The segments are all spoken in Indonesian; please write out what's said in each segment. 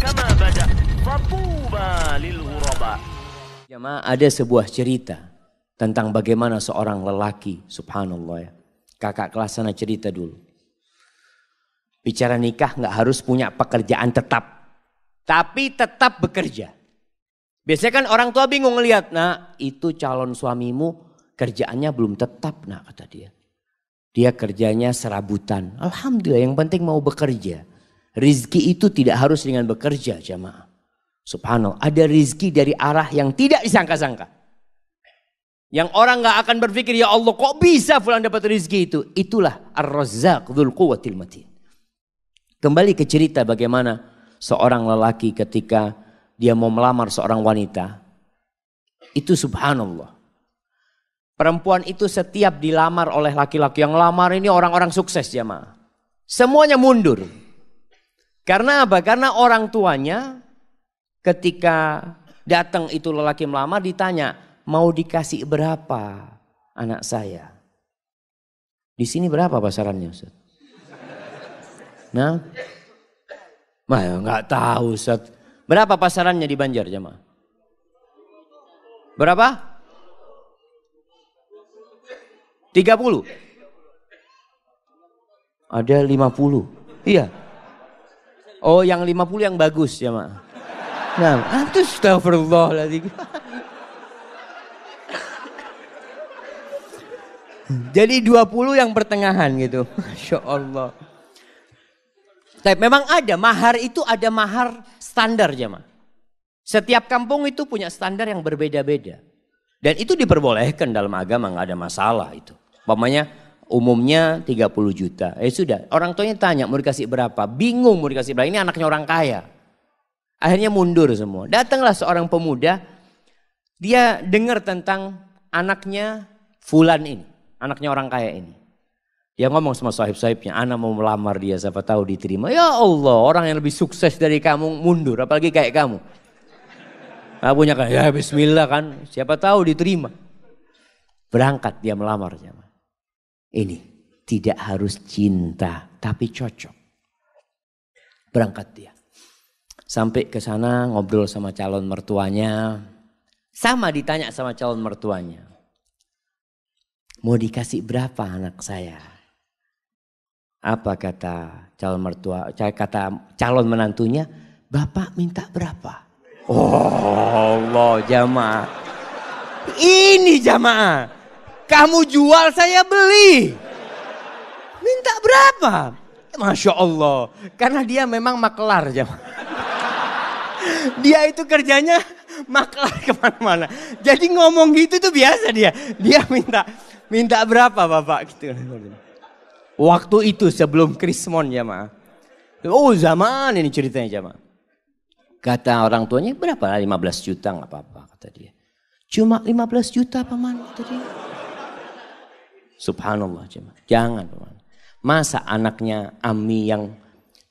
kama ya, ada sebuah cerita tentang bagaimana seorang lelaki subhanallah ya. Kakak kelas sana cerita dulu. Bicara nikah nggak harus punya pekerjaan tetap. Tapi tetap bekerja. Biasanya kan orang tua bingung ngelihat, nah itu calon suamimu kerjaannya belum tetap, nah kata dia. Dia kerjanya serabutan. Alhamdulillah yang penting mau bekerja. Rizki itu tidak harus dengan bekerja jamaah. Subhanallah, ada rizki dari arah yang tidak disangka-sangka. Yang orang nggak akan berpikir, ya Allah kok bisa fulan dapat rizki itu. Itulah ar-razzaq dhul quwwatil matin. Kembali ke cerita bagaimana seorang lelaki ketika dia mau melamar seorang wanita. Itu subhanallah. Perempuan itu setiap dilamar oleh laki-laki yang lamar ini orang-orang sukses jamaah. Semuanya mundur. Karena apa? Karena orang tuanya ketika datang itu lelaki melamar ditanya, mau dikasih berapa anak saya? Di sini berapa pasarannya Ustaz? Nah, mah nggak tahu Ustaz. Berapa pasarannya di Banjar jemaah? Berapa? 30. Ada 50. Iya. Oh yang 50 yang bagus ya mak. Nah, antus astagfirullah lagi. Jadi 20 yang pertengahan gitu. Masya Allah. Tapi memang ada, mahar itu ada mahar standar jemaah. Ya, Setiap kampung itu punya standar yang berbeda-beda. Dan itu diperbolehkan dalam agama, nggak ada masalah itu. Pokoknya umumnya 30 juta. Eh sudah, orang tuanya tanya mau dikasih berapa? Bingung mau dikasih berapa, ini anaknya orang kaya. Akhirnya mundur semua. Datanglah seorang pemuda, dia dengar tentang anaknya Fulan ini, anaknya orang kaya ini. Dia ngomong sama sahib-sahibnya, anak mau melamar dia, siapa tahu diterima. Ya Allah, orang yang lebih sukses dari kamu mundur, apalagi kayak kamu. Nah, punya kan, ya bismillah kan, siapa tahu diterima. Berangkat dia melamar. Siapa. Ini tidak harus cinta, tapi cocok. Berangkat dia. Sampai ke sana ngobrol sama calon mertuanya. Sama ditanya sama calon mertuanya. Mau dikasih berapa anak saya? Apa kata calon mertua, kata calon menantunya, Bapak minta berapa? Oh Allah jamaah. Ini jamaah. Kamu jual saya beli. Minta berapa? Masya Allah. Karena dia memang makelar. Dia itu kerjanya makelar kemana-mana. Jadi ngomong gitu tuh biasa dia. Dia minta minta berapa bapak gitu. Waktu itu sebelum krismon ya Oh zaman ini ceritanya jamaah. Kata orang tuanya berapa? 15 juta nggak apa-apa kata dia. Cuma 15 juta paman tadi. Subhanallah jemaah. Jangan teman. Masa anaknya Ami yang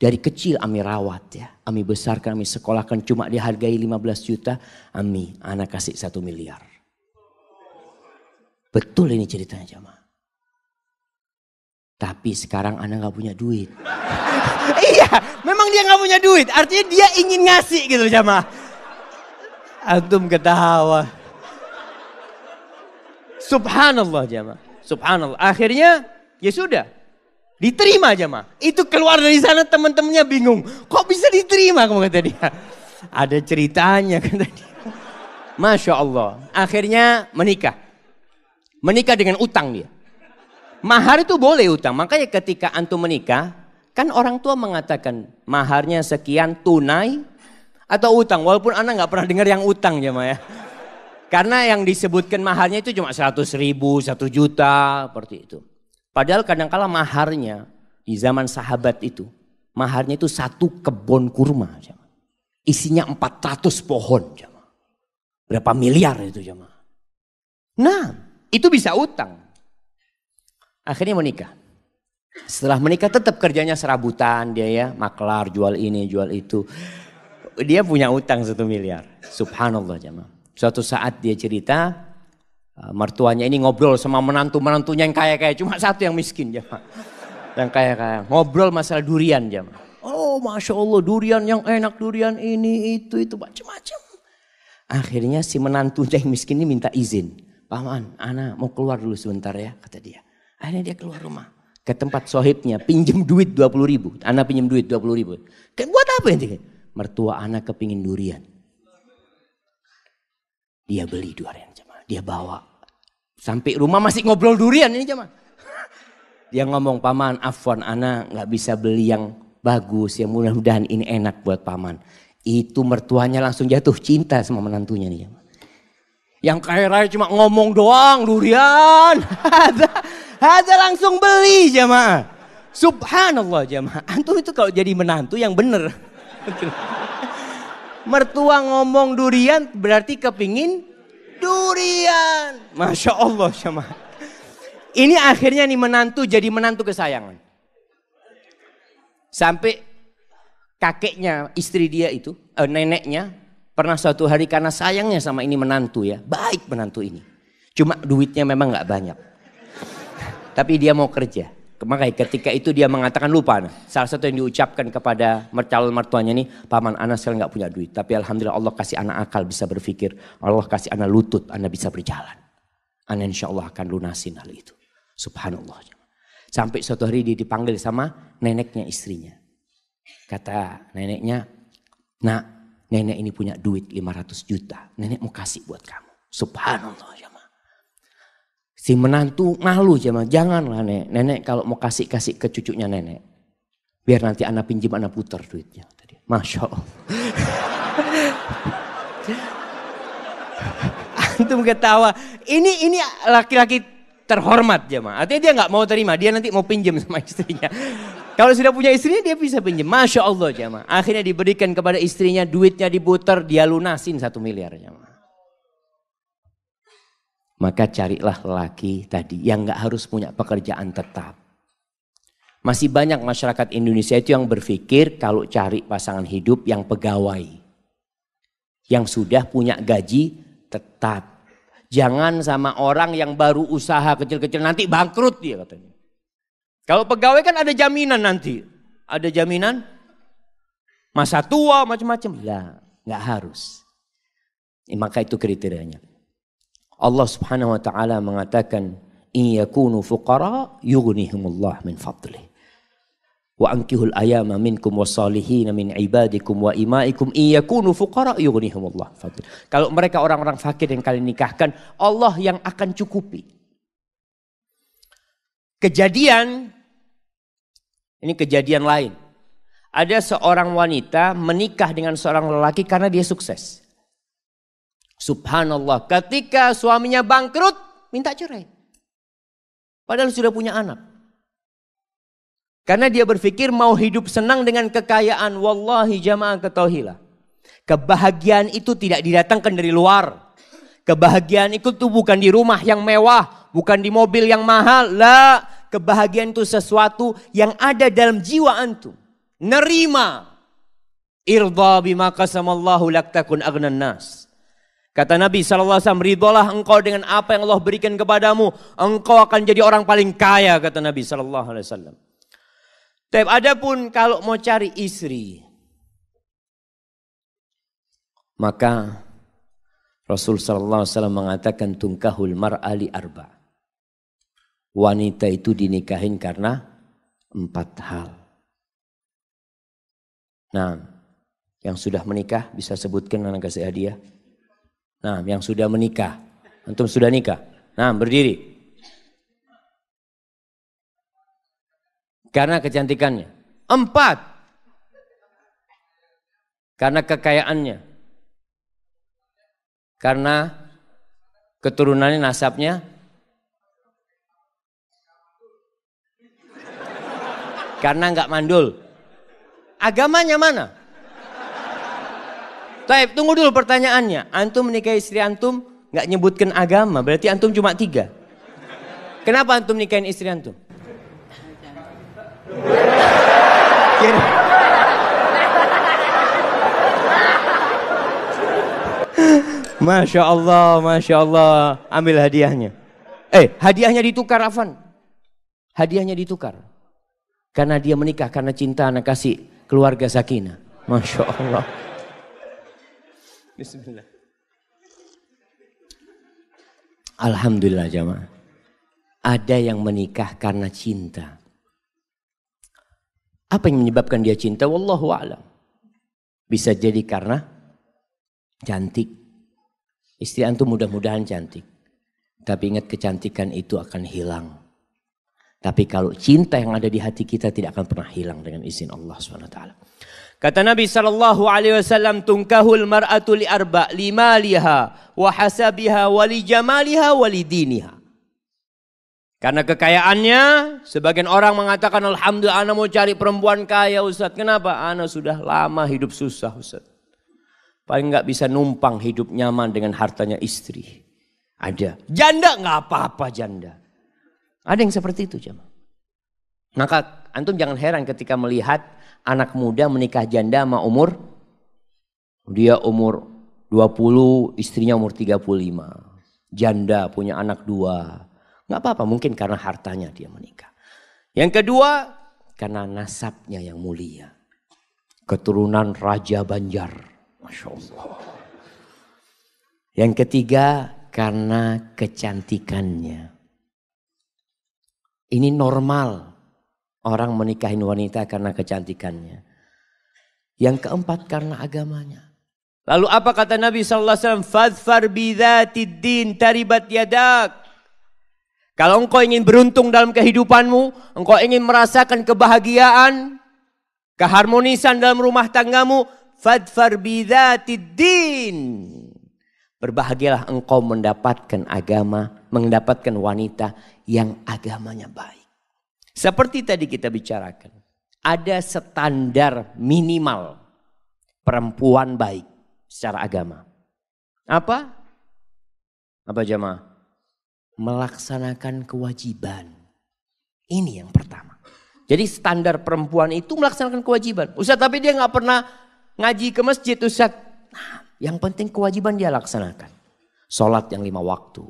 dari kecil Ami rawat ya. Ami besarkan, Ami sekolahkan cuma dihargai 15 juta. Ami anak kasih satu miliar. Betul ini ceritanya jemaah. Tapi sekarang anak gak punya duit. iya, memang dia gak punya duit. Artinya dia ingin ngasih gitu jemaah. Antum ketawa. Subhanallah jamaah. Subhanallah. Akhirnya ya sudah. Diterima aja mah. Itu keluar dari sana teman-temannya bingung. Kok bisa diterima kamu kata dia. Ada ceritanya kata dia. Masya Allah. Akhirnya menikah. Menikah dengan utang dia. Mahar itu boleh utang. Makanya ketika antum menikah, kan orang tua mengatakan maharnya sekian tunai atau utang. Walaupun anak nggak pernah dengar yang utang ya Maya. Karena yang disebutkan maharnya itu cuma 100 ribu, 1 juta, seperti itu. Padahal kadangkala maharnya di zaman sahabat itu, maharnya itu satu kebun kurma. Jama. Isinya 400 pohon. Jama. Berapa miliar itu Jama. Nah, itu bisa utang. Akhirnya menikah. Setelah menikah tetap kerjanya serabutan dia ya, maklar jual ini jual itu. Dia punya utang satu miliar. Subhanallah jamaah. Suatu saat dia cerita, eh, mertuanya ini ngobrol sama menantu-menantunya yang kaya-kaya. Cuma satu yang miskin jemaah. Yang kaya-kaya. Ngobrol masalah durian ya. Oh Masya Allah durian yang enak, durian ini, itu, itu, macam-macam. Akhirnya si menantunya yang miskin ini minta izin. Paman, Ana mau keluar dulu sebentar ya, kata dia. Akhirnya dia keluar rumah ke tempat sohibnya, pinjem duit 20 ribu. Ana pinjem duit 20 ribu. Buat apa ini? Mertua Ana kepingin durian. Dia beli durian jemaah. Dia bawa. Sampai rumah masih ngobrol durian ini jemaah. Dia ngomong, paman afwan ana nggak bisa beli yang bagus. Yang mudah-mudahan ini enak buat paman. Itu mertuanya langsung jatuh cinta sama menantunya nih jemaah. Yang kaya raya cuma ngomong doang durian. Ada langsung beli jemaah. Subhanallah jemaah. Antum itu kalau jadi menantu yang bener. Gitu mertua ngomong durian berarti kepingin durian. Masya Allah sama. Ini akhirnya nih menantu jadi menantu kesayangan. Sampai kakeknya, istri dia itu, eh, neneknya pernah suatu hari karena sayangnya sama ini menantu ya. Baik menantu ini. Cuma duitnya memang gak banyak. Tapi dia mau kerja. Makanya ketika itu dia mengatakan lupa. Nah. Salah satu yang diucapkan kepada calon mertuanya ini, paman anak sekarang nggak punya duit. Tapi alhamdulillah Allah kasih anak akal bisa berpikir. Allah kasih anak lutut, anak bisa berjalan. Anak insya Allah akan lunasin hal itu. Subhanallah. Sampai suatu hari dia dipanggil sama neneknya istrinya. Kata neneknya, nak nenek ini punya duit 500 juta. Nenek mau kasih buat kamu. Subhanallah. Si menantu malu cuma janganlah nenek. Nenek kalau mau kasih kasih ke cucunya nenek. Biar nanti anak pinjam anak putar duitnya. Tadi. Masya Allah. Antum ketawa. Ini ini laki-laki terhormat jemaah. Artinya dia nggak mau terima, dia nanti mau pinjam sama istrinya. Kalau sudah punya istrinya dia bisa pinjam. Masya Allah jemaah. Akhirnya diberikan kepada istrinya duitnya diputar, dia lunasin satu miliar jemaah. Maka carilah lelaki tadi yang nggak harus punya pekerjaan tetap. Masih banyak masyarakat Indonesia itu yang berpikir kalau cari pasangan hidup yang pegawai. Yang sudah punya gaji tetap. Jangan sama orang yang baru usaha kecil-kecil nanti bangkrut dia katanya. Kalau pegawai kan ada jaminan nanti. Ada jaminan masa tua macam-macam. Lah, nggak harus. Maka itu kriterianya. Allah Subhanahu wa taala mengatakan in yakunu fuqara yughnihimullah min fadlih wa ankihul ayama minkum wasalihin min ibadikum wa imaikum in yakunu fuqara yughnihimullah fadl. Kalau mereka orang-orang fakir yang kalian nikahkan, Allah yang akan cukupi. Kejadian ini kejadian lain. Ada seorang wanita menikah dengan seorang lelaki karena dia sukses. Subhanallah, ketika suaminya bangkrut, minta cerai. Padahal sudah punya anak. Karena dia berpikir mau hidup senang dengan kekayaan. Wallahi jamaah ketauhilah. Kebahagiaan itu tidak didatangkan dari luar. Kebahagiaan itu tuh bukan di rumah yang mewah, bukan di mobil yang mahal. La, kebahagiaan itu sesuatu yang ada dalam jiwa antum. Nerima. Irda bima qasamallahu laktakun agnan nas. Kata Nabi SAW, ridolah engkau dengan apa yang Allah berikan kepadamu. Engkau akan jadi orang paling kaya, kata Nabi SAW. Tapi adapun kalau mau cari istri, maka Rasul SAW mengatakan tungkahul mar'ali arba. Wanita itu dinikahin karena empat hal. Nah, yang sudah menikah bisa sebutkan anak kasih hadiah. Nah, yang sudah menikah. Antum sudah nikah. Nah, berdiri. Karena kecantikannya. Empat. Karena kekayaannya. Karena keturunannya nasabnya. Karena nggak mandul. Agamanya mana? Taib, tunggu dulu pertanyaannya. Antum menikahi istri antum nggak nyebutkan agama, berarti antum cuma tiga. Kenapa antum nikahin istri antum? Masya Allah, Masya Allah. Ambil hadiahnya. Eh, hadiahnya ditukar, Afan. Hadiahnya ditukar. Karena dia menikah, karena cinta, anak kasih keluarga Sakina. Masya Allah. Bismillah. Alhamdulillah jamaah. Ada yang menikah karena cinta. Apa yang menyebabkan dia cinta? Wallahu a'lam. Bisa jadi karena cantik. Istri antum mudah-mudahan cantik. Tapi ingat kecantikan itu akan hilang. Tapi kalau cinta yang ada di hati kita tidak akan pernah hilang dengan izin Allah SWT. Kata Nabi sallallahu alaihi wasallam tungkahul mar'atu li arba li maliha wa hasabiha wa li jamaliha wa li diniha. Karena kekayaannya, sebagian orang mengatakan alhamdulillah ana mau cari perempuan kaya Ustaz. Kenapa? Ana sudah lama hidup susah Ustaz. Paling nggak bisa numpang hidup nyaman dengan hartanya istri. Ada. Janda nggak apa-apa janda. Ada yang seperti itu jemaah. Maka antum jangan heran ketika melihat anak muda menikah janda sama umur dia umur 20, istrinya umur 35. Janda punya anak dua. Nggak apa-apa, mungkin karena hartanya dia menikah. Yang kedua, karena nasabnya yang mulia. Keturunan Raja Banjar. Masya Allah. Yang ketiga, karena kecantikannya. Ini normal Orang menikahin wanita karena kecantikannya. Yang keempat karena agamanya. Lalu apa kata Nabi sallallahu alaihi wasallam? Fadfar din taribat yadak. Kalau engkau ingin beruntung dalam kehidupanmu, engkau ingin merasakan kebahagiaan, keharmonisan dalam rumah tanggamu, fadfar din. Berbahagialah engkau mendapatkan agama, mendapatkan wanita yang agamanya baik. Seperti tadi kita bicarakan, ada standar minimal perempuan baik secara agama. Apa? Apa jemaah? Melaksanakan kewajiban. Ini yang pertama. Jadi standar perempuan itu melaksanakan kewajiban. Ustaz tapi dia nggak pernah ngaji ke masjid Ustaz. Nah, yang penting kewajiban dia laksanakan. Sholat yang lima waktu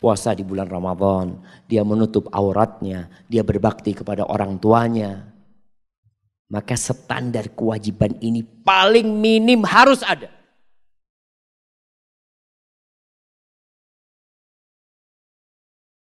puasa di bulan Ramadan, dia menutup auratnya, dia berbakti kepada orang tuanya. Maka standar kewajiban ini paling minim harus ada.